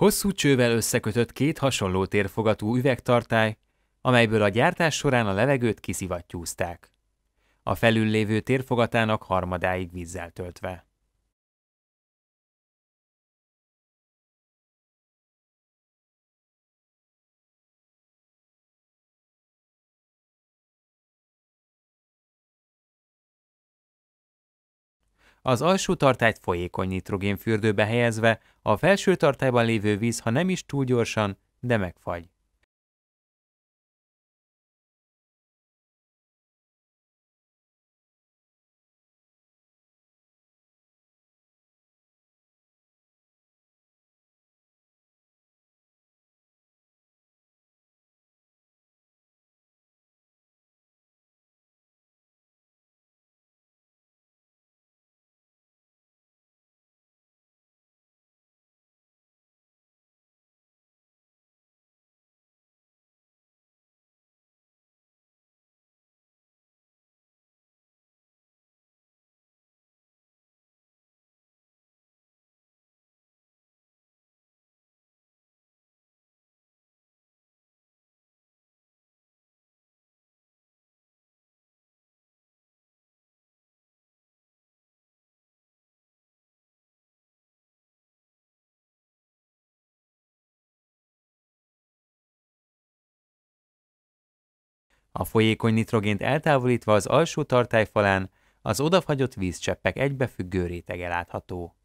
Hosszú csővel összekötött két hasonló térfogatú üvegtartály, amelyből a gyártás során a levegőt kiszivattyúzták. A felül lévő térfogatának harmadáig vízzel töltve. Az alsó tartályt folyékony nitrogénfürdőbe helyezve, a felső tartályban lévő víz, ha nem is túl gyorsan, de megfagy. A folyékony nitrogént eltávolítva az alsó tartályfalán az odafagyott vízcseppek egybefüggő rétege látható.